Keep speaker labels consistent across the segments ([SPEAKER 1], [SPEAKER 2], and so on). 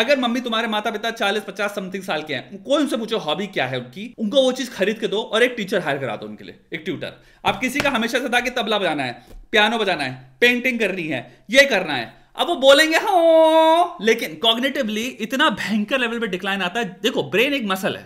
[SPEAKER 1] अगर मम्मी तुम्हारे माता पिता चालीस पचास समथिंग साल के हैं कोई उनसे पूछो हॉबी क्या है उनकी उनको वो चीज खरीद के दो और एक टीचर हायर करा दो उनके लिए एक ट्यूटर आप किसी का हमेशा से था कि तबला बजाना है पियानो बजाना है पेंटिंग करनी है ये करना है अब वो बोलेंगे हाँ लेकिन कॉग्नेटिवली इतना भयंकर लेवल पे डिक्लाइन आता है देखो ब्रेन एक मसल है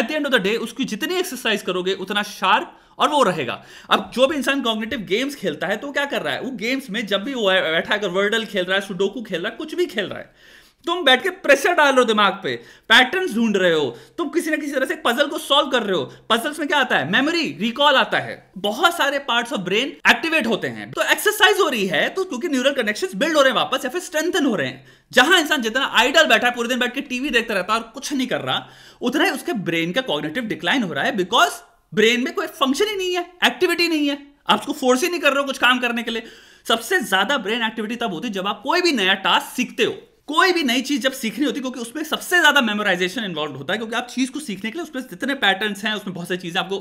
[SPEAKER 1] at the end of the day उसकी जितनी एक्सरसाइज करोगे उतना शार्प और वो रहेगा अब जो भी इंसान कॉग्नेटिव गेम्स खेलता है तो क्या कर रहा है वो गेम्स में जब भी वो बैठा है अगर वर्डल खेल रहा है सुडोकू खेल रहा है कुछ भी खेल रहा है तुम बैठ के प्रेशर डाल रहे हो दिमाग पे पैटर्न ढूंढ रहे हो तुम किसी ना किसी तरह से पजल को सॉल्व कर रहे हो पजल्स में क्या आता है मेमोरी रिकॉल आता है बहुत सारे पार्ट्स ऑफ ब्रेन एक्टिवेट होते हैं तो एक्सरसाइज हो रही है तो क्योंकि न्यूरल कनेक्शन बिल्ड हो रहे हैं वापस या फिर स्ट्रेंथन हो रहे हैं जहां इंसान जितना आइडल बैठा है पूरे दिन बैठ के टीवी देखता रहता है और कुछ नहीं कर रहा उतना ही उसके ब्रेन का कॉग्नेटिव डिक्लाइन हो रहा है बिकॉज ब्रेन में कोई फंक्शन ही नहीं है एक्टिविटी नहीं है आप उसको फोर्स ही नहीं कर रहे हो कुछ काम करने के लिए सबसे ज्यादा ब्रेन एक्टिविटी तब होती है जब आप कोई भी नया टास्क सीखते हो कोई भी नई चीज जब सीखनी होती है क्योंकि उसमें सबसे ज्यादा मेमोराइजेशन इन्वॉल्व होता है क्योंकि आप चीज को सीखने के लिए उसमें जितने पैटर्न हैं उसमें बहुत सारी चीजें आपको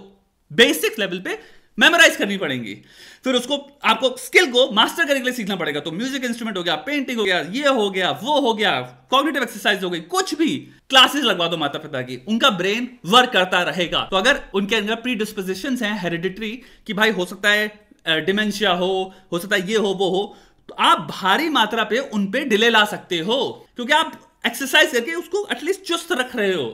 [SPEAKER 1] बेसिक लेवल पे मेमोराइज करनी पड़ेंगी फिर उसको आपको स्किल को मास्टर करने के लिए सीखना पड़ेगा तो म्यूजिक इंस्ट्रूमेंट हो गया पेंटिंग हो गया ये हो गया वो हो गया कॉग्निटिव एक्सरसाइज हो गई कुछ भी क्लासेस लगवा दो माता पिता की उनका ब्रेन वर्क करता रहेगा तो अगर उनके अंदर प्री डिस्पोजिशन है हेरिडिटरी कि भाई हो सकता है डिमेंशिया हो हो सकता है ये हो वो हो तो आप भारी मात्रा पे उन पे डिले ला सकते हो क्योंकि आप एक्सरसाइज करके उसको एटलीस्ट चुस्त रख रहे हो